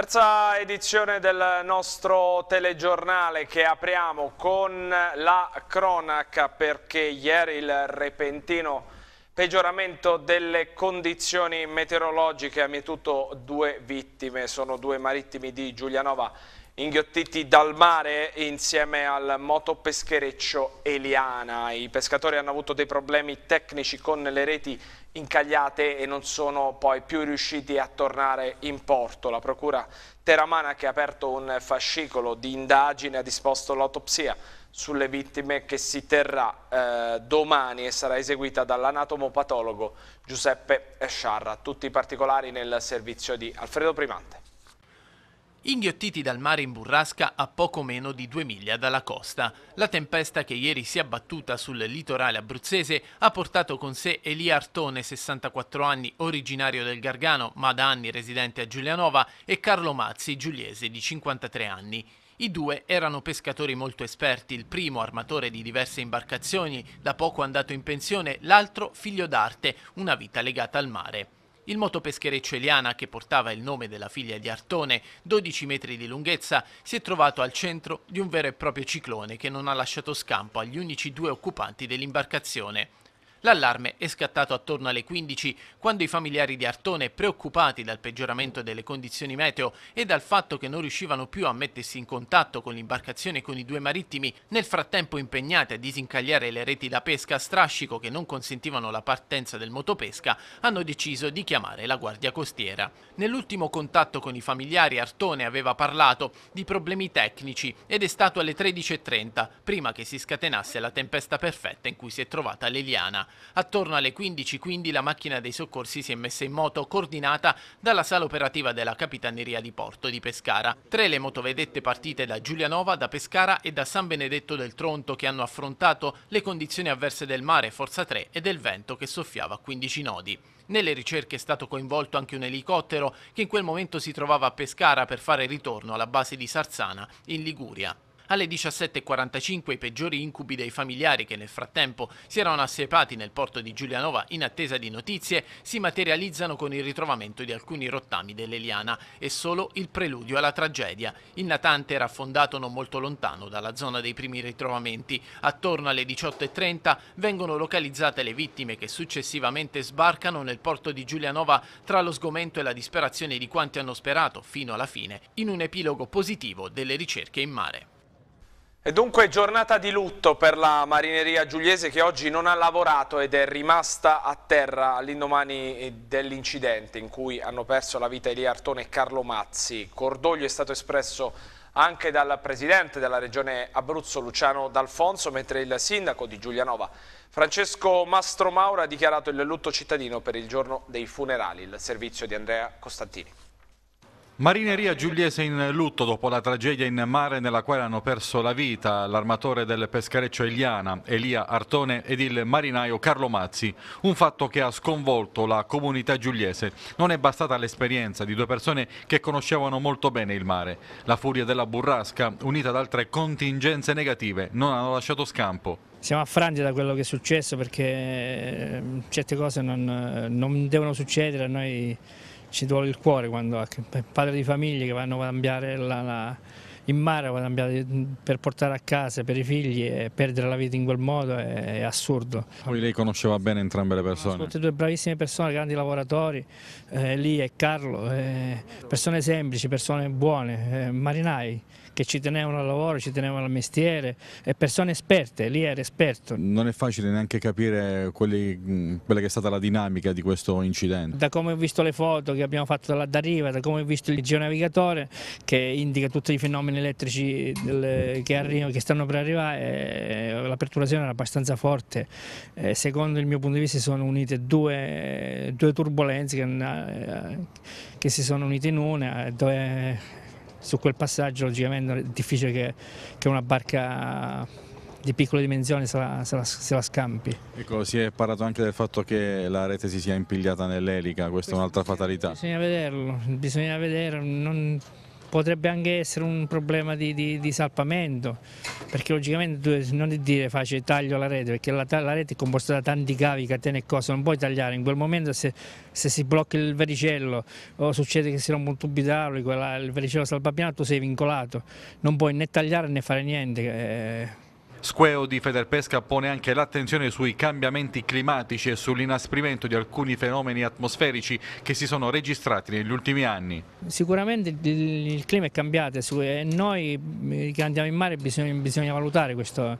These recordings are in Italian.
Terza edizione del nostro telegiornale che apriamo con la cronaca perché ieri il repentino peggioramento delle condizioni meteorologiche ha mietuto due vittime, sono due marittimi di Giulianova inghiottiti dal mare insieme al motopeschereccio Eliana. I pescatori hanno avuto dei problemi tecnici con le reti incagliate e non sono poi più riusciti a tornare in porto. La procura teramana che ha aperto un fascicolo di indagine ha disposto l'autopsia sulle vittime che si terrà eh, domani e sarà eseguita dall'anatomopatologo Giuseppe Sciarra. Tutti i particolari nel servizio di Alfredo Primante. Inghiottiti dal mare in burrasca a poco meno di due miglia dalla costa, la tempesta che ieri si è abbattuta sul litorale abruzzese ha portato con sé Elia Artone, 64 anni, originario del Gargano, ma da anni residente a Giulianova, e Carlo Mazzi, giuliese, di 53 anni. I due erano pescatori molto esperti, il primo armatore di diverse imbarcazioni, da poco andato in pensione, l'altro figlio d'arte, una vita legata al mare. Il motopeschereccio Eliana, che portava il nome della figlia di Artone, 12 metri di lunghezza, si è trovato al centro di un vero e proprio ciclone che non ha lasciato scampo agli unici due occupanti dell'imbarcazione. L'allarme è scattato attorno alle 15 quando i familiari di Artone, preoccupati dal peggioramento delle condizioni meteo e dal fatto che non riuscivano più a mettersi in contatto con l'imbarcazione e con i due marittimi, nel frattempo impegnati a disincagliare le reti da pesca a strascico che non consentivano la partenza del motopesca, hanno deciso di chiamare la guardia costiera. Nell'ultimo contatto con i familiari Artone aveva parlato di problemi tecnici ed è stato alle 13.30, prima che si scatenasse la tempesta perfetta in cui si è trovata l'Eliana. Attorno alle quindi la macchina dei soccorsi si è messa in moto, coordinata dalla sala operativa della Capitaneria di Porto di Pescara. Tre le motovedette partite da Giulianova, da Pescara e da San Benedetto del Tronto che hanno affrontato le condizioni avverse del mare, forza 3 e del vento che soffiava a 15 nodi. Nelle ricerche è stato coinvolto anche un elicottero che in quel momento si trovava a Pescara per fare ritorno alla base di Sarzana in Liguria. Alle 17.45 i peggiori incubi dei familiari che nel frattempo si erano assepati nel porto di Giulianova in attesa di notizie si materializzano con il ritrovamento di alcuni rottami dell'Eliana e solo il preludio alla tragedia. Il natante era affondato non molto lontano dalla zona dei primi ritrovamenti. Attorno alle 18.30 vengono localizzate le vittime che successivamente sbarcano nel porto di Giulianova tra lo sgomento e la disperazione di quanti hanno sperato fino alla fine in un epilogo positivo delle ricerche in mare. E dunque giornata di lutto per la marineria giuliese che oggi non ha lavorato ed è rimasta a terra all'indomani eh, dell'incidente in cui hanno perso la vita Elia Artone e Carlo Mazzi. Cordoglio è stato espresso anche dal presidente della regione Abruzzo Luciano D'Alfonso mentre il sindaco di Giulianova Francesco Mastro Maura ha dichiarato il lutto cittadino per il giorno dei funerali, il servizio di Andrea Costantini. Marineria Giuliese in lutto dopo la tragedia in mare nella quale hanno perso la vita l'armatore del peschereccio Eliana, Elia Artone ed il marinaio Carlo Mazzi. Un fatto che ha sconvolto la comunità giuliese. Non è bastata l'esperienza di due persone che conoscevano molto bene il mare. La furia della burrasca, unita ad altre contingenze negative, non hanno lasciato scampo siamo affranti da quello che è successo perché eh, certe cose non, non devono succedere, a noi ci duole il cuore quando padri di famiglie che vanno a cambiare la, la, in mare vanno a cambiare per portare a casa per i figli e perdere la vita in quel modo è, è assurdo. Poi lei conosceva bene entrambe le persone? Sono tutte due bravissime persone, grandi lavoratori, eh, lì e Carlo, eh, persone semplici, persone buone, eh, marinai che ci tenevano al lavoro, ci tenevano al mestiere, e persone esperte, lì era esperto. Non è facile neanche capire quelli, quella che è stata la dinamica di questo incidente. Da come ho visto le foto che abbiamo fatto dalla, da riva, da come ho visto il geonavigatore che indica tutti i fenomeni elettrici del, che, arrivano, che stanno per arrivare, eh, la perturbazione era abbastanza forte. Eh, secondo il mio punto di vista si sono unite due, due turbulenze che, eh, che si sono unite in una, dove su quel passaggio logicamente è difficile che, che una barca di piccole dimensioni se la, se, la, se la, scampi. Ecco, si è parlato anche del fatto che la rete si sia impigliata nell'elica, questa è un'altra fatalità. Bisogna vederlo, bisogna vedere, non, potrebbe anche essere un problema di, di, di salpamento, perché logicamente tu non dire faccio taglio la rete, perché la, la, rete è composta da tanti cavi, catene e cose, non puoi tagliare, in quel momento se, se si blocca il vericello o succede che si rompa un tubo idraulico, il vericello salpapiano tu sei vincolato, non puoi né tagliare né fare niente. Eh, Squeo di Federpesca pone anche l'attenzione sui cambiamenti climatici e sull'inasprimento di alcuni fenomeni atmosferici che si sono registrati negli ultimi anni. Sicuramente il clima è cambiato e noi eh, che andiamo in mare bisogna, bisogna valutare questo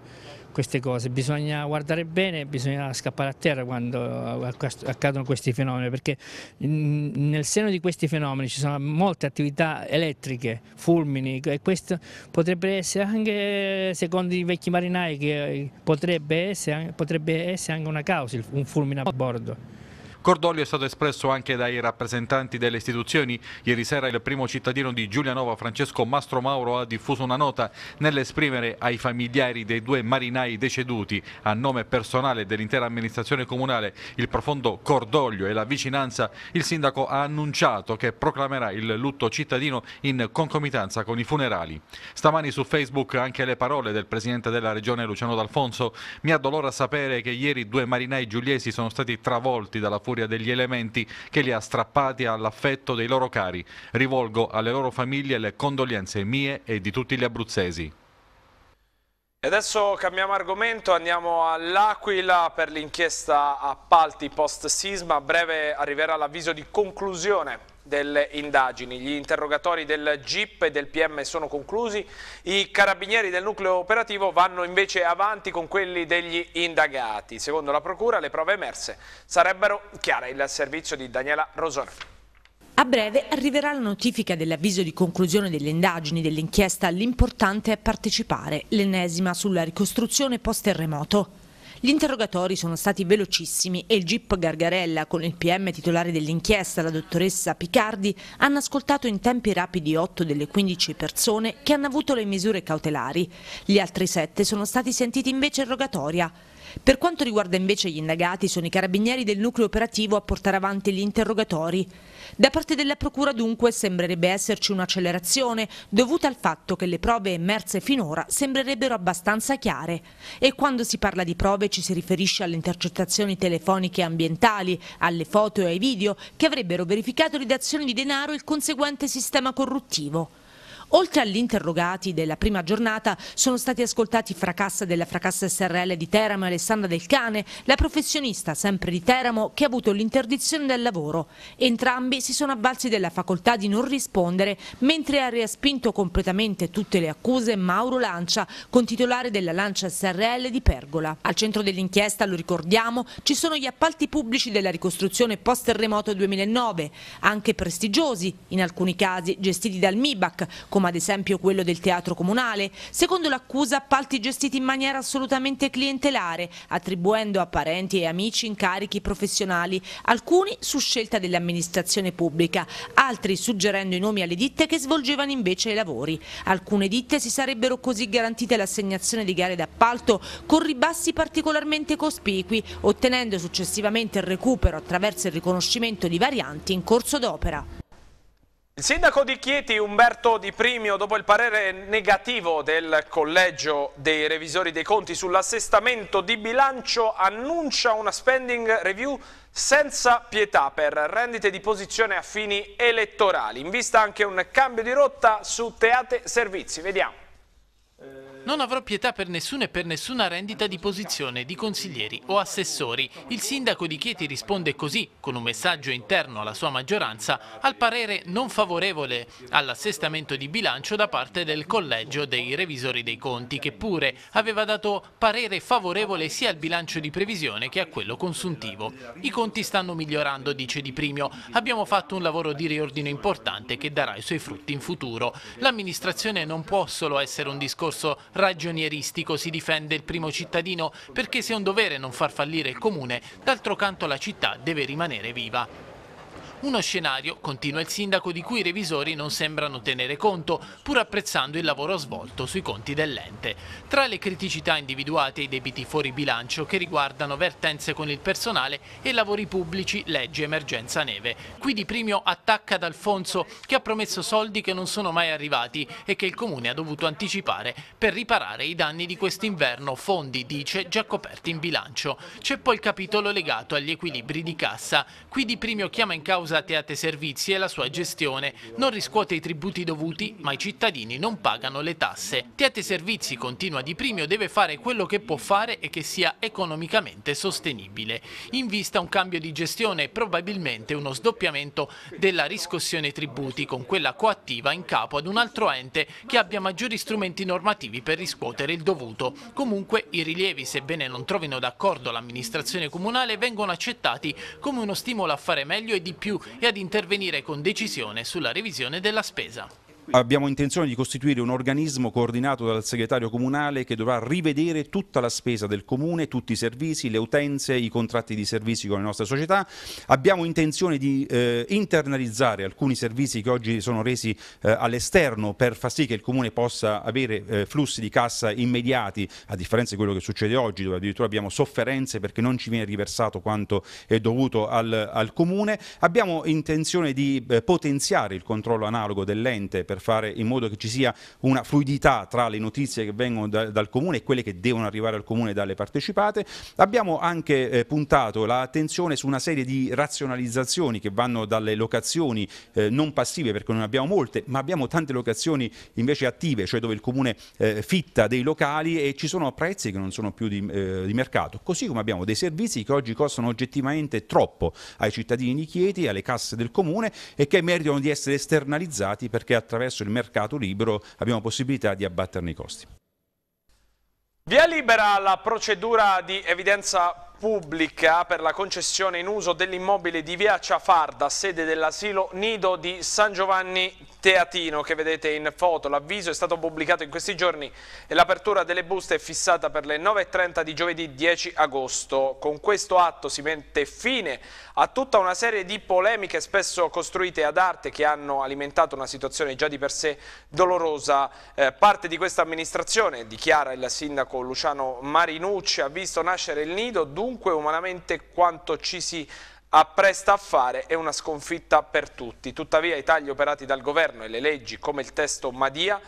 queste cose, bisogna guardare bene, bisogna scappare a terra quando accadono questi fenomeni, perché nel seno di questi fenomeni ci sono molte attività elettriche, fulmini e questo potrebbe essere anche, secondo i vecchi marinai, potrebbe essere, potrebbe essere anche una causa, un fulmine a bordo. Cordoglio è stato espresso anche dai rappresentanti delle istituzioni. Ieri sera il primo cittadino di Giulianova, Francesco Mastro Mauro, ha diffuso una nota nell'esprimere ai familiari dei due marinai deceduti, a nome personale dell'intera amministrazione comunale, il profondo cordoglio e la vicinanza, il sindaco ha annunciato che proclamerà il lutto cittadino in concomitanza con i funerali. Stamani su Facebook anche le parole del presidente della regione Luciano D'Alfonso. Mi addolora sapere che ieri due marinai giuliesi sono stati travolti dalla fuga furia degli elementi che li ha strappati all'affetto dei loro cari. Rivolgo alle loro famiglie le condoglianze mie e di tutti gli abruzzesi. E adesso cambiamo argomento, andiamo all'Aquila per l'inchiesta appalti post-sisma. A breve arriverà l'avviso di conclusione delle indagini. Gli interrogatori del GIP e del PM sono conclusi, i carabinieri del nucleo operativo vanno invece avanti con quelli degli indagati. Secondo la Procura le prove emerse sarebbero chiare. Il servizio di Daniela Rosone. A breve arriverà la notifica dell'avviso di conclusione delle indagini dell'inchiesta L'importante è partecipare, l'ennesima sulla ricostruzione post-terremoto. Gli interrogatori sono stati velocissimi e il GIP Gargarella con il PM titolare dell'inchiesta, la dottoressa Picardi, hanno ascoltato in tempi rapidi 8 delle 15 persone che hanno avuto le misure cautelari. Gli altri 7 sono stati sentiti invece in rogatoria. Per quanto riguarda invece gli indagati, sono i carabinieri del nucleo operativo a portare avanti gli interrogatori. Da parte della Procura dunque sembrerebbe esserci un'accelerazione dovuta al fatto che le prove emerse finora sembrerebbero abbastanza chiare e quando si parla di prove ci si riferisce alle intercettazioni telefoniche e ambientali, alle foto e ai video che avrebbero verificato l'idazione di denaro e il conseguente sistema corruttivo. Oltre agli interrogati della prima giornata sono stati ascoltati Fracassa della Fracassa SRL di Teramo e Alessandra Del Cane, la professionista sempre di Teramo che ha avuto l'interdizione dal lavoro. Entrambi si sono avvalsi della facoltà di non rispondere mentre ha respinto completamente tutte le accuse Mauro Lancia, contitolare della Lancia SRL di Pergola. Al centro dell'inchiesta, lo ricordiamo, ci sono gli appalti pubblici della ricostruzione post-terremoto 2009, anche prestigiosi, in alcuni casi gestiti dal MIBAC, come come ad esempio quello del teatro comunale. Secondo l'accusa, appalti gestiti in maniera assolutamente clientelare, attribuendo a parenti e amici incarichi professionali, alcuni su scelta dell'amministrazione pubblica, altri suggerendo i nomi alle ditte che svolgevano invece i lavori. Alcune ditte si sarebbero così garantite l'assegnazione di gare d'appalto con ribassi particolarmente cospicui, ottenendo successivamente il recupero attraverso il riconoscimento di varianti in corso d'opera. Il sindaco di Chieti Umberto Di Primio, dopo il parere negativo del collegio dei revisori dei conti sull'assestamento di bilancio, annuncia una spending review senza pietà per rendite di posizione a fini elettorali. In vista anche un cambio di rotta su Teate Servizi. Vediamo. Non avrò pietà per nessuno e per nessuna rendita di posizione di consiglieri o assessori. Il sindaco di Chieti risponde così, con un messaggio interno alla sua maggioranza, al parere non favorevole all'assestamento di bilancio da parte del Collegio dei Revisori dei Conti, che pure aveva dato parere favorevole sia al bilancio di previsione che a quello consuntivo. I conti stanno migliorando, dice Di Primio. Abbiamo fatto un lavoro di riordino importante che darà i suoi frutti in futuro. L'amministrazione non può solo essere un discorso ragionieristico, si difende il primo cittadino, perché se è un dovere non far fallire il comune, d'altro canto la città deve rimanere viva. Uno scenario, continua il sindaco, di cui i revisori non sembrano tenere conto, pur apprezzando il lavoro svolto sui conti dell'ente. Tra le criticità individuate i debiti fuori bilancio che riguardano vertenze con il personale e lavori pubblici, legge emergenza neve. Qui di primio attacca ad Alfonso che ha promesso soldi che non sono mai arrivati e che il comune ha dovuto anticipare per riparare i danni di quest'inverno, fondi, dice, già coperti in bilancio. C'è poi il capitolo legato agli equilibri di cassa. Qui di primio chiama in causa usati a te servizi e la sua gestione. Non riscuote i tributi dovuti, ma i cittadini non pagano le tasse. Teate Servizi, continua Di Primio, deve fare quello che può fare e che sia economicamente sostenibile. In vista un cambio di gestione e probabilmente uno sdoppiamento della riscossione tributi con quella coattiva in capo ad un altro ente che abbia maggiori strumenti normativi per riscuotere il dovuto. Comunque i rilievi, sebbene non trovino d'accordo l'amministrazione comunale, vengono accettati come uno stimolo a fare meglio e di più e ad intervenire con decisione sulla revisione della spesa. Abbiamo intenzione di costituire un organismo coordinato dal segretario comunale che dovrà rivedere tutta la spesa del comune, tutti i servizi, le utenze, i contratti di servizi con le nostre società. Abbiamo intenzione di eh, internalizzare alcuni servizi che oggi sono resi eh, all'esterno per far sì che il comune possa avere eh, flussi di cassa immediati, a differenza di quello che succede oggi dove addirittura abbiamo sofferenze perché non ci viene riversato quanto è dovuto al, al comune. Abbiamo intenzione di eh, potenziare il controllo analogo dell'ente per per fare in modo che ci sia una fluidità tra le notizie che vengono da, dal comune e quelle che devono arrivare al comune dalle partecipate. Abbiamo anche eh, puntato l'attenzione su una serie di razionalizzazioni che vanno dalle locazioni eh, non passive perché non abbiamo molte, ma abbiamo tante locazioni invece attive, cioè dove il comune eh, fitta dei locali e ci sono prezzi che non sono più di, eh, di mercato, così come abbiamo dei servizi che oggi costano oggettivamente troppo ai cittadini di Chieti, alle casse del comune e che meritano di essere esternalizzati perché attraverso attraverso il mercato libero abbiamo possibilità di abbatterne i costi. Via libera la procedura di evidenza pubblica per la concessione in uso dell'immobile di via Ciafarda, sede dell'asilo Nido di San Giovanni Teatino che vedete in foto. L'avviso è stato pubblicato in questi giorni e l'apertura delle buste è fissata per le 9.30 di giovedì 10 agosto. Con questo atto si mette fine a tutta una serie di polemiche spesso costruite ad arte che hanno alimentato una situazione già di per sé dolorosa. Eh, parte di questa amministrazione, dichiara il sindaco Luciano Marinucci, ha visto nascere il Nido due comunque umanamente quanto ci si appresta a fare è una sconfitta per tutti. Tuttavia i tagli operati dal governo e le leggi come il testo Madia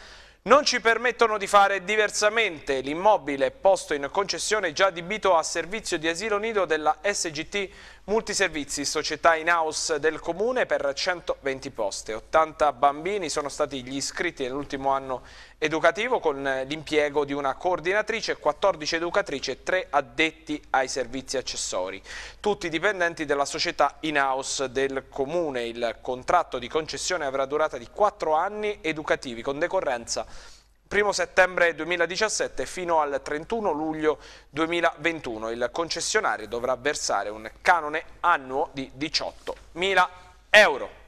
non ci permettono di fare diversamente. L'immobile posto in concessione è già adibito a servizio di asilo nido della SGT Multiservizi, società in house del comune per 120 poste. 80 bambini sono stati gli iscritti nell'ultimo anno educativo con l'impiego di una coordinatrice, 14 educatrici e 3 addetti ai servizi accessori. Tutti dipendenti della società in house del comune. Il contratto di concessione avrà durata di 4 anni educativi con decorrenza 1 settembre 2017 fino al 31 luglio 2021. Il concessionario dovrà versare un canone annuo di 18.000 euro.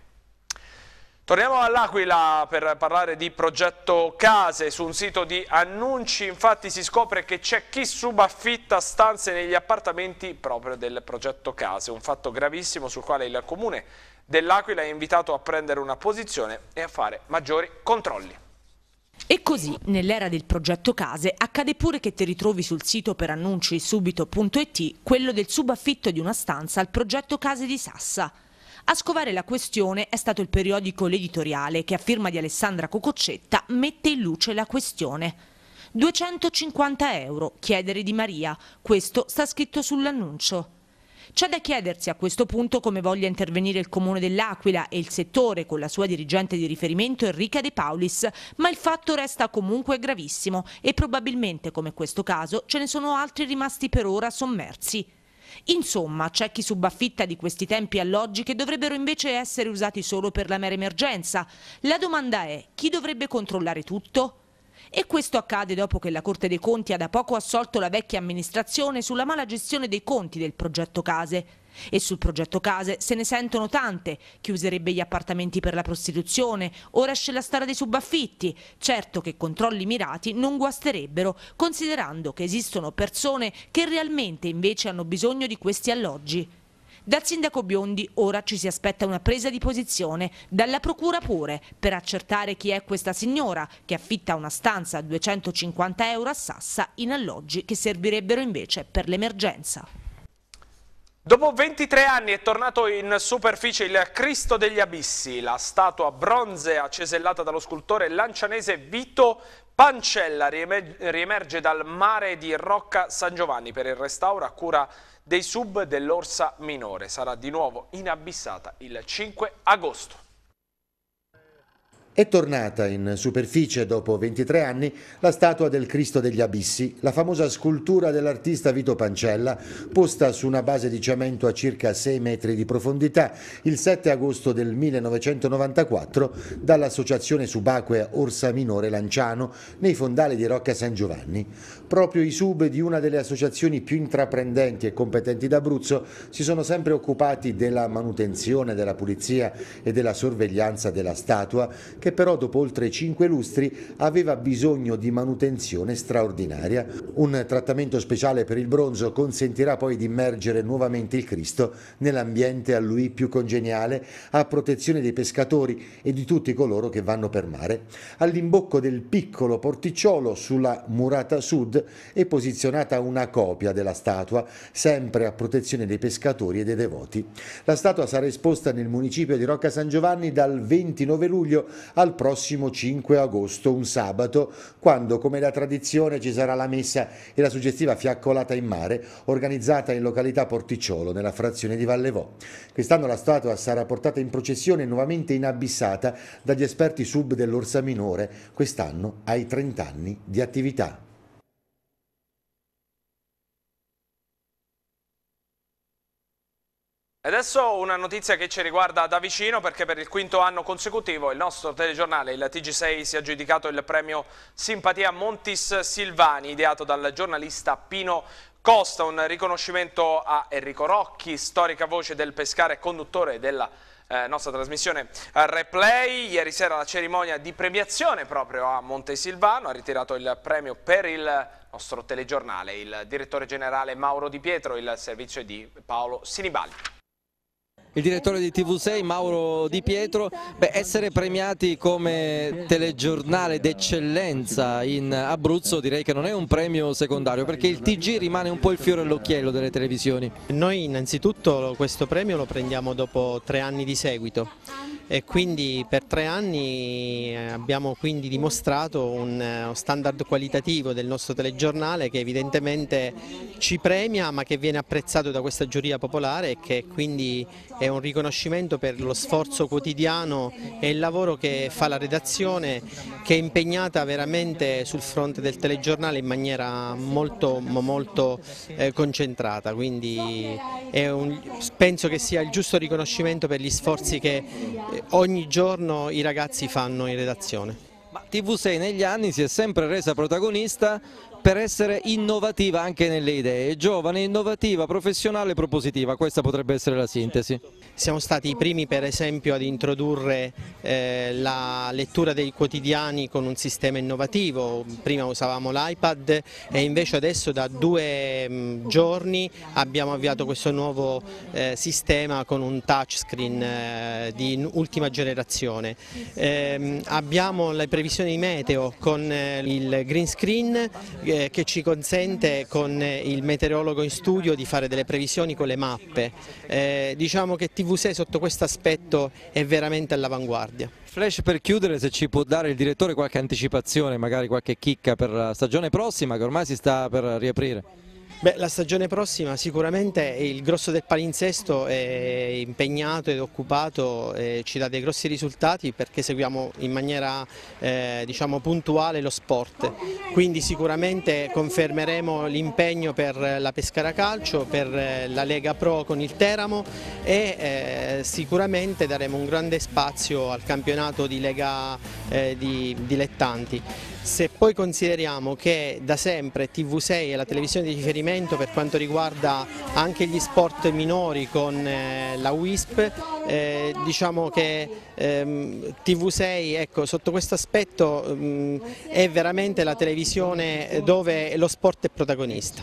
Torniamo all'Aquila per parlare di progetto case. Su un sito di annunci infatti si scopre che c'è chi subaffitta stanze negli appartamenti proprio del progetto case. Un fatto gravissimo sul quale il comune dell'Aquila è invitato a prendere una posizione e a fare maggiori controlli. E così, nell'era del progetto case, accade pure che ti ritrovi sul sito per annunci subito.it quello del subaffitto di una stanza al progetto case di Sassa. A scovare la questione è stato il periodico L'Editoriale che a firma di Alessandra Cococcetta mette in luce la questione. 250 euro, chiedere di Maria, questo sta scritto sull'annuncio. C'è da chiedersi a questo punto come voglia intervenire il Comune dell'Aquila e il settore con la sua dirigente di riferimento Enrica De Paulis, ma il fatto resta comunque gravissimo e probabilmente come questo caso ce ne sono altri rimasti per ora sommersi. Insomma, c'è chi subaffitta di questi tempi alloggi che dovrebbero invece essere usati solo per la mera emergenza. La domanda è, chi dovrebbe controllare tutto? E questo accade dopo che la Corte dei Conti ha da poco assolto la vecchia amministrazione sulla mala gestione dei conti del progetto Case. E sul progetto Case se ne sentono tante, chi userebbe gli appartamenti per la prostituzione, ora esce la strada dei subaffitti, certo che controlli mirati non guasterebbero, considerando che esistono persone che realmente invece hanno bisogno di questi alloggi. Dal sindaco Biondi ora ci si aspetta una presa di posizione, dalla procura pure, per accertare chi è questa signora che affitta una stanza a 250 euro a Sassa in alloggi che servirebbero invece per l'emergenza. Dopo 23 anni è tornato in superficie il Cristo degli Abissi, la statua bronzea cesellata dallo scultore lancianese Vito Pancella riemerge dal mare di Rocca San Giovanni per il restauro a cura di dei sub dell'Orsa Minore. Sarà di nuovo inabissata il 5 agosto. È tornata in superficie dopo 23 anni la statua del Cristo degli Abissi, la famosa scultura dell'artista Vito Pancella, posta su una base di cemento a circa 6 metri di profondità il 7 agosto del 1994 dall'associazione subacquea Orsa Minore Lanciano nei fondali di Rocca San Giovanni. Proprio i sub di una delle associazioni più intraprendenti e competenti d'Abruzzo si sono sempre occupati della manutenzione, della pulizia e della sorveglianza della statua che però dopo oltre 5 lustri aveva bisogno di manutenzione straordinaria. Un trattamento speciale per il bronzo consentirà poi di immergere nuovamente il Cristo nell'ambiente a lui più congeniale, a protezione dei pescatori e di tutti coloro che vanno per mare. All'imbocco del piccolo porticciolo sulla murata sud è posizionata una copia della statua, sempre a protezione dei pescatori e dei devoti. La statua sarà esposta nel municipio di Rocca San Giovanni dal 29 luglio al prossimo 5 agosto, un sabato, quando come da tradizione ci sarà la messa e la suggestiva fiaccolata in mare organizzata in località Porticciolo, nella frazione di Vallevò. Quest'anno la statua sarà portata in processione e nuovamente inabissata dagli esperti sub dell'Orsa Minore, quest'anno ai 30 anni di attività. Adesso una notizia che ci riguarda da vicino perché per il quinto anno consecutivo il nostro telegiornale, il TG6, si è aggiudicato il premio Simpatia Montis Silvani, ideato dal giornalista Pino Costa, un riconoscimento a Enrico Rocchi, storica voce del Pescare e conduttore della eh, nostra trasmissione replay. Ieri sera la cerimonia di premiazione proprio a Montesilvano ha ritirato il premio per il nostro telegiornale, il direttore generale Mauro Di Pietro, il servizio di Paolo Sinibali il direttore di TV6 Mauro Di Pietro, beh, essere premiati come telegiornale d'eccellenza in Abruzzo direi che non è un premio secondario perché il TG rimane un po' il fiore all'occhiello delle televisioni. Noi innanzitutto questo premio lo prendiamo dopo tre anni di seguito e quindi per tre anni eh, abbiamo quindi dimostrato eh, un standard qualitativo del nostro telegiornale che evidentemente ci premia ma che viene apprezzato da questa giuria popolare e che quindi è un riconoscimento per lo sforzo quotidiano e il lavoro che fa la redazione che è impegnata veramente sul fronte del telegiornale in maniera molto, molto eh, concentrata, quindi un, penso che sia il giusto riconoscimento per gli sforzi che eh, ogni giorno i ragazzi fanno in redazione. TV6 negli anni si è sempre resa protagonista per essere innovativa anche nelle idee, giovane, innovativa, professionale e propositiva, questa potrebbe essere la sintesi. Siamo stati i primi per esempio ad introdurre eh, la lettura dei quotidiani con un sistema innovativo, prima usavamo l'iPad e invece adesso da due mh, mm, giorni abbiamo avviato questo nuovo eh, sistema con un touchscreen eh, di ultima generazione. Ehm, abbiamo le previsioni di meteo con eh, il green screen eh, che, ci consente con eh, il meteorologo in studio di fare delle previsioni con le mappe. Eh, diciamo che TV6 sotto questo aspetto è veramente all'avanguardia. Flash per chiudere, se ci può dare il direttore qualche anticipazione, magari qualche chicca per la stagione prossima che ormai si sta per riaprire. Beh, la stagione prossima sicuramente il grosso del palinsesto è impegnato ed occupato, e ci dà dei grossi risultati perché seguiamo in maniera eh, diciamo, puntuale lo sport, quindi sicuramente confermeremo l'impegno per la Pescara Calcio, per eh, la Lega Pro con il Teramo e eh, sicuramente daremo un grande spazio al campionato di Lega eh, di dilettanti. Se poi consideriamo che da sempre TV6 è la televisione di riferimento per quanto riguarda anche gli sport minori con eh, la WISP, eh, diciamo che ehm, TV6 ecco, sotto questo aspetto ehm, è veramente la televisione dove lo sport è protagonista.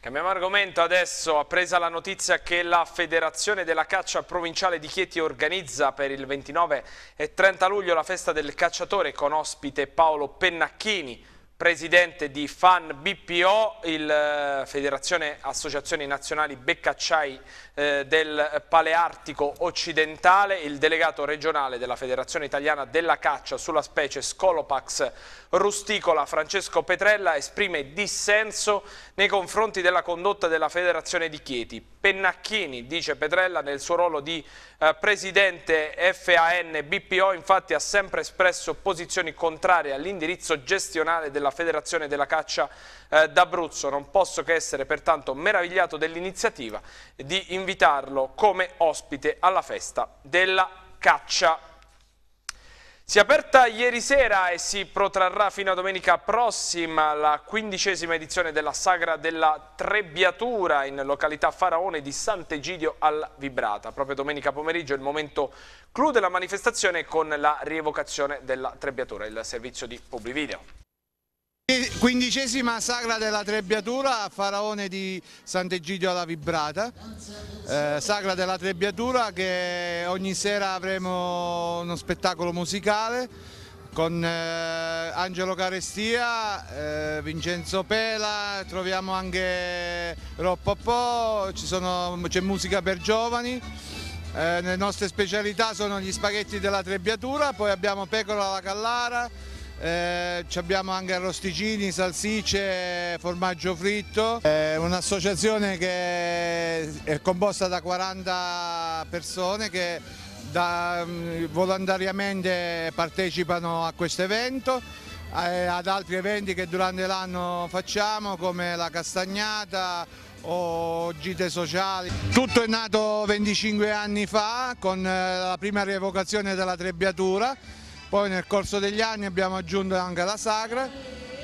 Cambiamo argomento adesso, appresa la notizia che la Federazione della Caccia Provinciale di Chieti organizza per il 29 e 30 luglio la festa del cacciatore con ospite Paolo Pennacchini, presidente di FAN BPO, il eh, Federazione Associazioni Nazionali Beccacciai eh, del Paleartico occidentale, il delegato regionale della Federazione Italiana della Caccia sulla specie Scolopax rusticola Francesco Petrella esprime dissenso nei confronti della condotta della Federazione di Chieti. Pennacchini, dice Petrella, nel suo ruolo di eh, presidente FAN BPO infatti ha sempre espresso posizioni contrarie all'indirizzo gestionale della Federazione della Caccia eh, d'Abruzzo. Non posso che essere pertanto meravigliato dell'iniziativa di invitare invitarlo come ospite alla festa della caccia. Si è aperta ieri sera e si protrarrà fino a domenica prossima la quindicesima edizione della Sagra della Trebbiatura in località Faraone di Sant'Egidio al Vibrata. Proprio domenica pomeriggio il momento clou della manifestazione con la rievocazione della Trebbiatura, il servizio di Publivideo. Quindicesima sagra della Trebbiatura a Faraone di Sant'Egidio alla Vibrata, eh, sagra della Trebbiatura che ogni sera avremo uno spettacolo musicale con eh, Angelo Carestia, eh, Vincenzo Pela, troviamo anche Roppo Po, c'è musica per giovani. Eh, le nostre specialità sono gli spaghetti della Trebbiatura, poi abbiamo pecora alla Callara, eh, abbiamo anche arrosticini, salsicce, formaggio fritto, è un'associazione che è composta da 40 persone che da, mm, volontariamente partecipano a questo evento eh, ad altri eventi che durante l'anno facciamo come la castagnata o gite sociali. Tutto è nato 25 anni fa con eh, la prima rievocazione della Trebbiatura poi nel corso degli anni abbiamo aggiunto anche la Sagra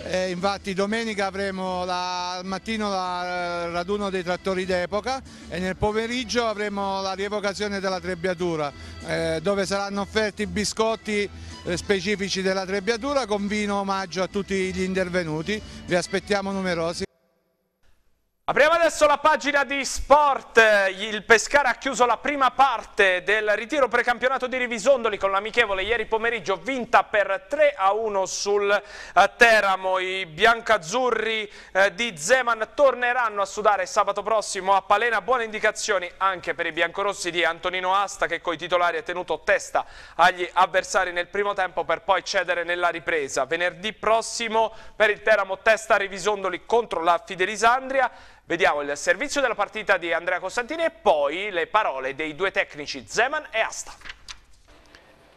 e infatti domenica avremo la, al mattino il raduno dei trattori d'epoca e nel pomeriggio avremo la rievocazione della trebbiatura eh, dove saranno offerti biscotti eh, specifici della trebbiatura con vino omaggio a tutti gli intervenuti, vi aspettiamo numerosi. Apriamo adesso la pagina di sport, il Pescara ha chiuso la prima parte del ritiro precampionato di Rivisondoli con l'amichevole ieri pomeriggio vinta per 3 a 1 sul eh, Teramo, i biancazzurri eh, di Zeman torneranno a sudare sabato prossimo a Palena, buone indicazioni anche per i biancorossi di Antonino Asta che coi titolari ha tenuto testa agli avversari nel primo tempo per poi cedere nella ripresa, venerdì prossimo per il Teramo testa Rivisondoli contro la Fidelisandria Vediamo il servizio della partita di Andrea Costantini e poi le parole dei due tecnici Zeman e Asta.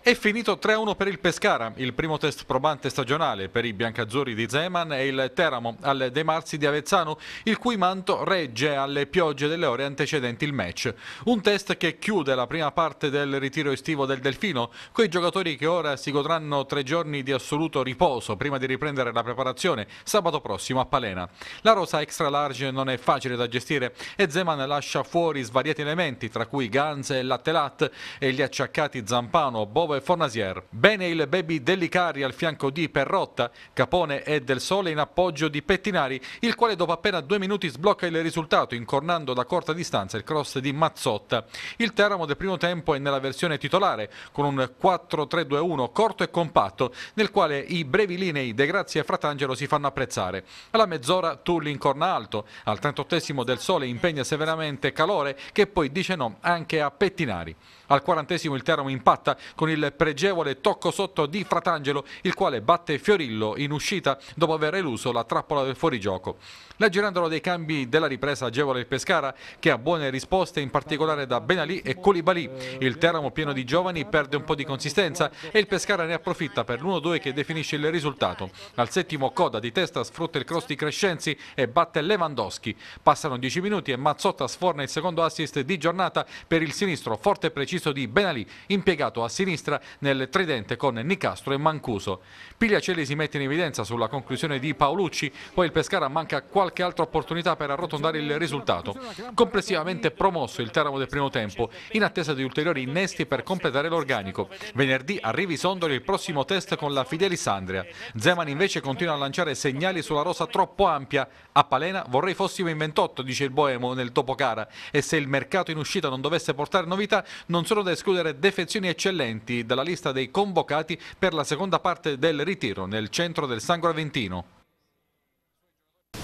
È finito 3-1 per il Pescara, il primo test probante stagionale per i biancazzurri di Zeman e il Teramo al De Marzi di Avezzano, il cui manto regge alle piogge delle ore antecedenti il match. Un test che chiude la prima parte del ritiro estivo del Delfino, coi giocatori che ora si godranno tre giorni di assoluto riposo prima di riprendere la preparazione sabato prossimo a Palena. La rosa extra large non è facile da gestire e Zeman lascia fuori svariati elementi, tra cui Ganze e Latte Lattelat e gli acciaccati Zampano, Bova Leao Fornasier. Bene il baby Dellicari al fianco di Perrotta, Capone e Del Sole in appoggio di Pettinari, il quale dopo appena due minuti sblocca il risultato incornando da corta distanza il cross di Mazzotta. Il Teramo del primo tempo è nella versione titolare con un 4-3-2-1 corto e compatto nel quale i brevi linei De Grazia e Fratangelo si fanno apprezzare. Alla mezz'ora Turli incorna alto, al 38 Del Sole impegna severamente Calore che poi dice no anche a Pettinari. Al quarantesimo il Teramo impatta con il pregevole tocco sotto di Fratangelo, il quale batte Fiorillo in uscita dopo aver eluso la trappola del fuorigioco. La girandola dei cambi della ripresa agevole il Pescara, che ha buone risposte in particolare da Benalì e Colibali. Il Teramo pieno di giovani perde un po' di consistenza e il Pescara ne approfitta per l'1-2 che definisce il risultato. Al settimo coda di testa sfrutta il cross di Crescenzi e batte Lewandowski. Passano 10 minuti e Mazzotta sforna il secondo assist di giornata per il sinistro forte e preciso ucciso di Benalì, impiegato a sinistra nel tridente con Nicastro e Mancuso. Pigliacelli si mette in evidenza sulla conclusione di Paolucci, poi il Pescara manca qualche altra opportunità per arrotondare il risultato. Complessivamente promosso il Teramo del primo tempo, in attesa di ulteriori innesti per completare l'organico. Venerdì arrivi Sondoli il prossimo test con la Fidelisandria. Zeman invece continua a lanciare segnali sulla rosa troppo ampia. A Palena vorrei fossimo in 28, dice il Boemo nel Topocara, e se il mercato in uscita non dovesse portare novità non sono da escludere defezioni eccellenti dalla lista dei convocati per la seconda parte del ritiro nel centro del Sangro Aventino.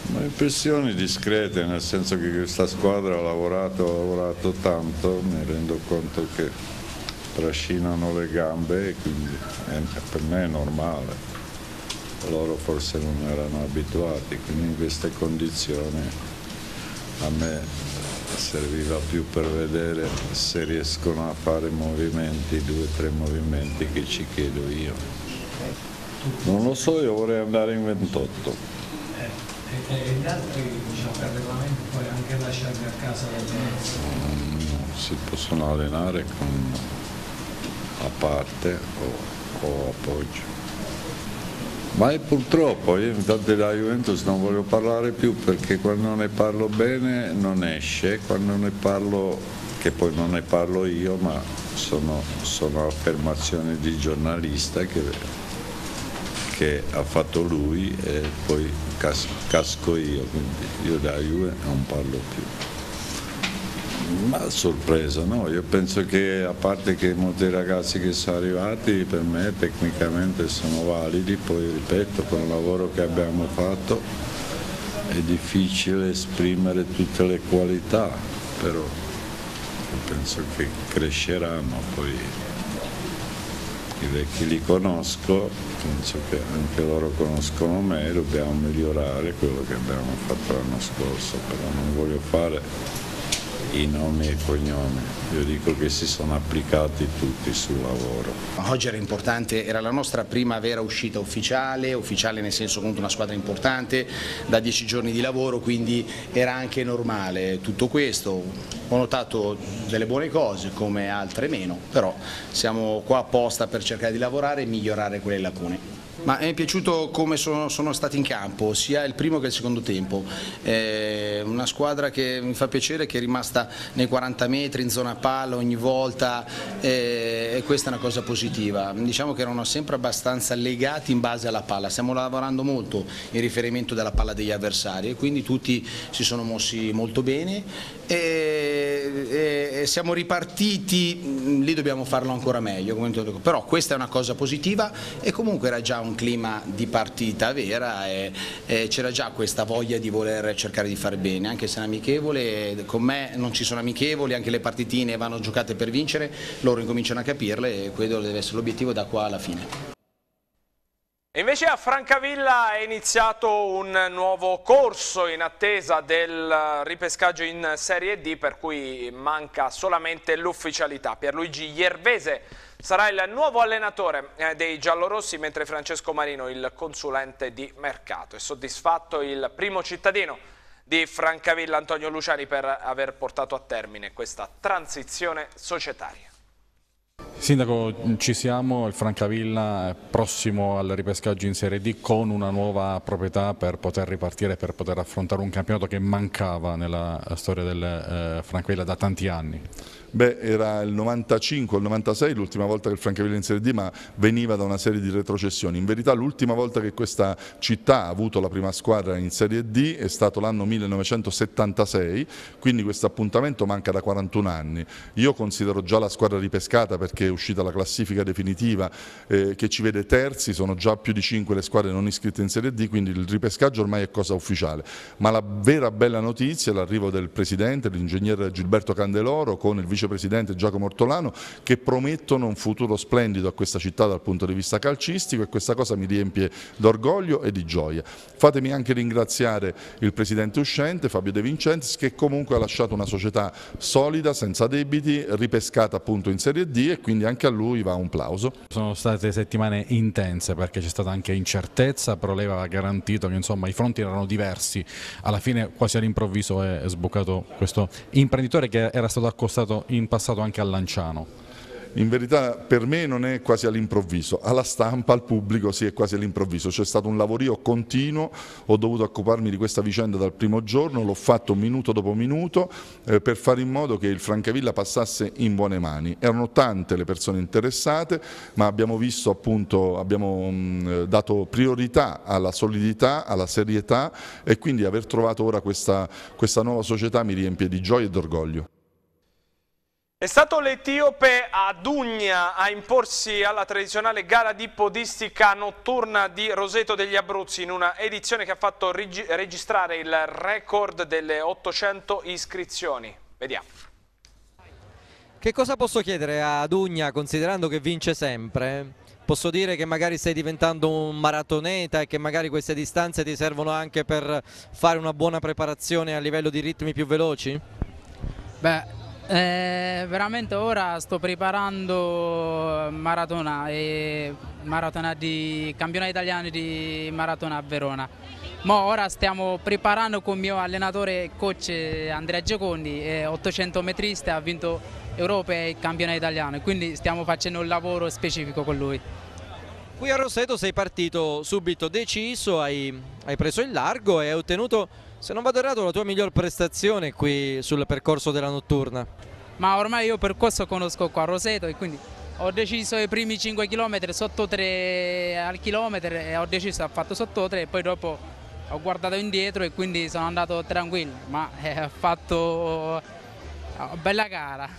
Ma impressioni discrete, nel senso che questa squadra ha lavorato, ha lavorato tanto, mi rendo conto che trascinano le gambe e quindi è, per me è normale. Loro forse non erano abituati, quindi in queste condizioni a me serviva più per vedere se riescono a fare movimenti, due o tre movimenti che ci chiedo io. Non lo so, io vorrei andare in 28. Eh, eh, e gli altri diciamo, per regolamento puoi anche lasciarli a casa da te? Mm, si possono allenare con, a parte o, o appoggio. Ma è purtroppo, io intanto della Juventus non voglio parlare più perché quando ne parlo bene non esce, quando ne parlo, che poi non ne parlo io, ma sono, sono affermazioni di giornalista che, che, ha fatto lui e poi cas, casco io, quindi io della Juventus non parlo più. Ma sorpresa no, io penso che a parte che molti ragazzi che sono arrivati per me tecnicamente sono validi, poi ripeto con il lavoro che abbiamo fatto è difficile esprimere tutte le qualità, però penso che cresceranno poi i vecchi li conosco, penso che anche loro conoscono me, dobbiamo migliorare quello che abbiamo fatto l'anno scorso, però non voglio fare i nomi e i cognomi. Io dico che si sono applicati tutti sul lavoro. Oggi era importante, era la nostra prima vera uscita ufficiale, ufficiale nel senso contro una squadra importante, da dieci giorni di lavoro, quindi era anche normale tutto questo. Ho notato delle buone cose come altre meno, però siamo qua apposta per cercare di lavorare e migliorare quelle lacune. Ma mi è piaciuto come sono, sono, stati in campo, sia il primo che il secondo tempo. È eh, una squadra che mi fa piacere, che è rimasta nei 40 metri, in zona palla ogni volta eh, e questa è una cosa positiva. Diciamo che erano sempre abbastanza legati in base alla palla, stiamo lavorando molto in riferimento della palla degli avversari e quindi tutti si sono mossi molto bene e, e siamo ripartiti, mm, lì dobbiamo farlo ancora meglio, però questa è una cosa positiva e comunque era già un clima di partita vera e, e c'era già questa voglia di voler cercare di fare bene, anche se è amichevole, con me non ci sono amichevoli, anche le partitine vanno giocate per vincere, loro incominciano a capirle e quello deve essere l'obiettivo da qua alla fine. E invece a Francavilla è iniziato un nuovo corso in attesa del ripescaggio in Serie D per cui manca solamente l'ufficialità. Pierluigi Iervese sarà il nuovo allenatore eh, dei giallorossi mentre Francesco Marino il consulente di mercato. È soddisfatto il primo cittadino di Francavilla Antonio Luciani per aver portato a termine questa transizione societaria. Sindaco, ci siamo, il Francavilla è prossimo al ripescaggio in Serie D con una nuova proprietà per poter ripartire, per poter affrontare un campionato che mancava nella storia del eh, Francavilla da tanti anni. Beh, era il 95 il 96 l'ultima volta che il Francavilla in Serie D, ma veniva da una serie di retrocessioni. In verità l'ultima volta che questa città ha avuto la prima squadra in Serie D è stato l'anno 1976, quindi questo appuntamento manca da 41 anni. Io considero già la squadra ripescata perché è uscita la classifica definitiva eh, che ci vede terzi, sono già più di 5 le squadre non iscritte in Serie D, quindi il ripescaggio ormai è cosa ufficiale. Ma la vera bella notizia è l'arrivo del presidente, l'ingegnere Gilberto Candeloro con il vice vicepresidente Giacomo Ortolano che promettono un futuro splendido a questa città dal punto di vista calcistico e questa cosa mi riempie d'orgoglio e di gioia. Fatemi anche ringraziare il presidente uscente Fabio De Vincenzi che comunque ha lasciato una società solida, senza debiti, ripescata appunto in Serie D e quindi anche a lui va un plauso. Sono state settimane intense perché c'è stata anche incertezza, però lei aveva garantito che insomma, i fronti erano diversi, alla fine quasi all'improvviso è sboccato questo imprenditore che era stato accostato in passato anche a Lanciano? In verità per me non è quasi all'improvviso, alla stampa, al pubblico sì è quasi all'improvviso, c'è stato un lavorio continuo, ho dovuto occuparmi di questa vicenda dal primo giorno, l'ho fatto minuto dopo minuto eh, per fare in modo che il Francavilla passasse in buone mani. Erano tante le persone interessate ma abbiamo visto appunto, abbiamo mh, mm, eh, dato priorità alla solidità, alla serietà e quindi aver trovato ora questa, questa nuova società mi riempie di gioia e d'orgoglio. È stato l'Etiope Adugna a imporsi alla tradizionale gara di podistica notturna di Roseto degli Abruzzi in una edizione che ha fatto registrare il record delle 800 iscrizioni. Vediamo. Che cosa posso chiedere a Adugna considerando che vince sempre? Posso dire che magari stai diventando un maratoneta e che magari queste distanze ti servono anche per fare una buona preparazione a livello di ritmi più veloci? Beh, eh, veramente ora sto preparando eh, maratona, e maratona di campionato italiano di maratona a Verona. Ma ora stiamo preparando con il mio allenatore coach Andrea Giocondi, 800 metrista, ha vinto europea e campionato italiano, quindi stiamo facendo un lavoro specifico con lui. Qui a Rosseto sei partito subito deciso, hai, hai preso il largo e hai ottenuto se non vado errato la tua miglior prestazione qui sul percorso della notturna? Ma ormai io percorso conosco qua a Roseto e quindi ho deciso i primi 5 km sotto 3 al chilometro e ho deciso ho fatto sotto 3 e poi dopo ho guardato indietro e quindi sono andato tranquillo, ma eh, fatto una oh, bella gara.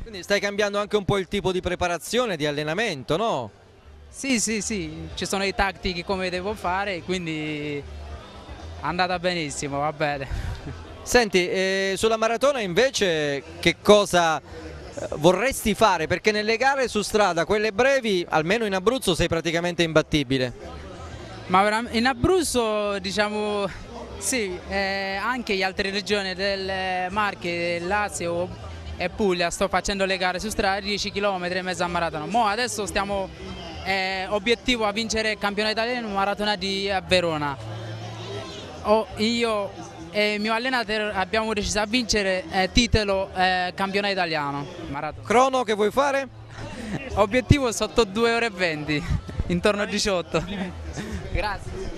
Quindi stai cambiando anche un po' il tipo di preparazione, di allenamento, no? Sì, sì, sì, ci sono i tattici come devo fare, quindi Andata benissimo, va bene. Senti, eh, sulla maratona invece che cosa eh, vorresti fare? Perché nelle gare su strada, quelle brevi, almeno in Abruzzo sei praticamente imbattibile. Ma in Abruzzo diciamo sì, eh, anche le altre regioni del Marche, Lazio e Puglia sto facendo le gare su strada 10 km e mezza maratona. Mo adesso stiamo eh, obiettivo a vincere il campionato italiano maratona di eh, Verona oh, io e il mio allenatore abbiamo deciso a vincere eh, titolo eh, campione italiano. Maratona. Crono che vuoi fare? Obiettivo sotto 2 ore e 20, intorno a 18. Grazie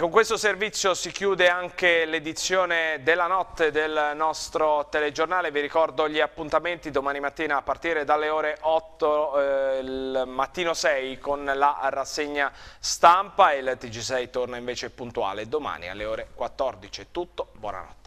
con questo servizio si chiude anche l'edizione della notte del nostro telegiornale. Vi ricordo gli appuntamenti domani mattina a partire dalle ore 8, eh, il mattino 6 con la rassegna stampa e il TG6 torna invece puntuale domani alle ore 14. Tutto, buonanotte.